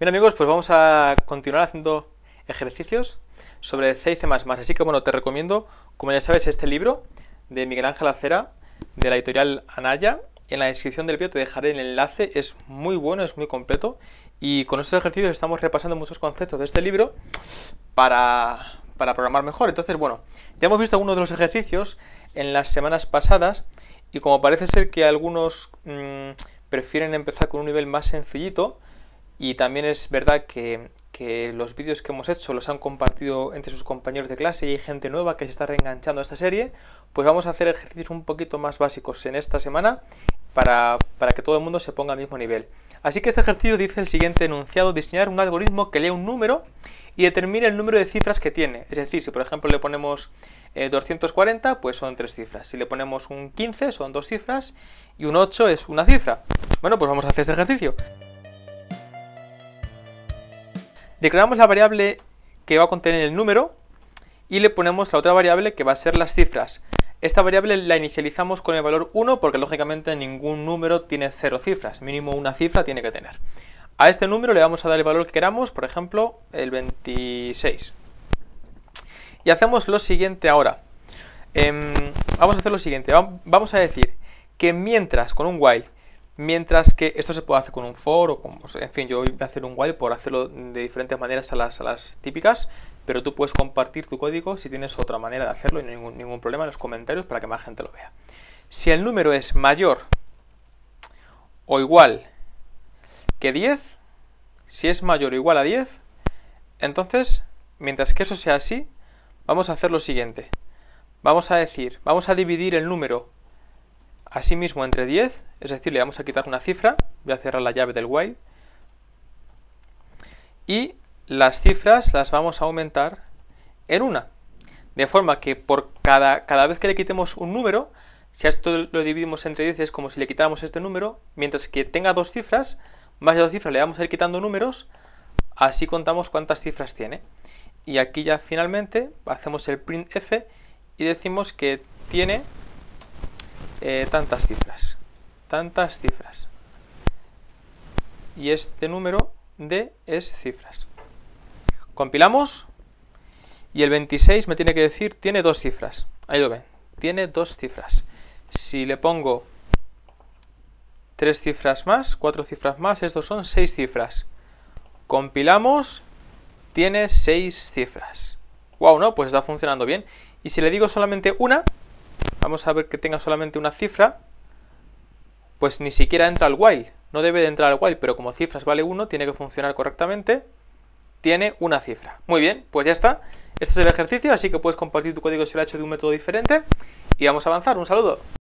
Bien amigos, pues vamos a continuar haciendo ejercicios sobre C y C++. Así que bueno, te recomiendo, como ya sabes, este libro de Miguel Ángel Acera, de la editorial Anaya. En la descripción del vídeo te dejaré el enlace, es muy bueno, es muy completo. Y con estos ejercicios estamos repasando muchos conceptos de este libro para, programar mejor. Entonces, bueno, ya hemos visto algunos de los ejercicios en las semanas pasadas y como parece ser que algunos mm, prefieren empezar con un nivel más sencillito, y también es verdad que, los vídeos que hemos hecho los han compartido entre sus compañeros de clase y hay gente nueva que se está reenganchando a esta serie, pues vamos a hacer ejercicios un poquito más básicos en esta semana para, que todo el mundo se ponga al mismo nivel. Así que este ejercicio dice el siguiente enunciado, diseñar un algoritmo que lea un número y determine el número de cifras que tiene. Es decir, si por ejemplo le ponemos 240, eh, pues son tres cifras. Si le ponemos un 15, son dos cifras. Y un 8 es una cifra. Bueno, pues vamos a hacer este ejercicio. Declaramos la variable que va a contener el número y le ponemos la otra variable que va a ser las cifras. Esta variable la inicializamos con el valor 1 porque lógicamente ningún número tiene cero cifras, mínimo una cifra tiene que tener. A este número le vamos a dar el valor que queramos, por ejemplo, el 26. Y hacemos lo siguiente ahora. Em, vamos a hacer lo siguiente, vamos a decir que mientras con un while Mientras que esto se puede hacer con un for o con, en fin, yo voy a hacer un while por hacerlo de diferentes maneras a las, típicas, pero tú puedes compartir tu código si tienes otra manera de hacerlo y no hay ningún, ningún problema en los comentarios para que más gente lo vea. Si el número es mayor o igual que 10, si es mayor o igual a 10, entonces, mientras que eso sea así, vamos a hacer lo siguiente. Vamos a decir, vamos a dividir el número Asimismo, entre 10, es decir, le vamos a quitar una cifra, voy a cerrar la llave del while, y las cifras las vamos a aumentar en una, de forma que por cada, cada vez que le quitemos un número, si esto lo dividimos entre 10 es como si le quitáramos este número, mientras que tenga dos cifras, más de dos cifras le vamos a ir quitando números, así contamos cuántas cifras tiene. Y aquí ya finalmente hacemos el printf y decimos que tiene eh, tantas cifras. Tantas cifras. Y este número de es cifras. Compilamos y el 26 me tiene que decir tiene dos cifras. Ahí lo ven. Tiene dos cifras. Si le pongo tres cifras más, cuatro cifras más, estos son seis cifras. Compilamos, tiene seis cifras. Wow, ¿no? Pues está funcionando bien. Y si le digo solamente una, vamos a ver que tenga solamente una cifra, pues ni siquiera entra al while. No debe de entrar al while, pero como cifras vale uno, tiene que funcionar correctamente. Tiene una cifra. Muy bien, pues ya está. Este es el ejercicio, así que puedes compartir tu código si lo has hecho de un método diferente. Y vamos a avanzar. Un saludo.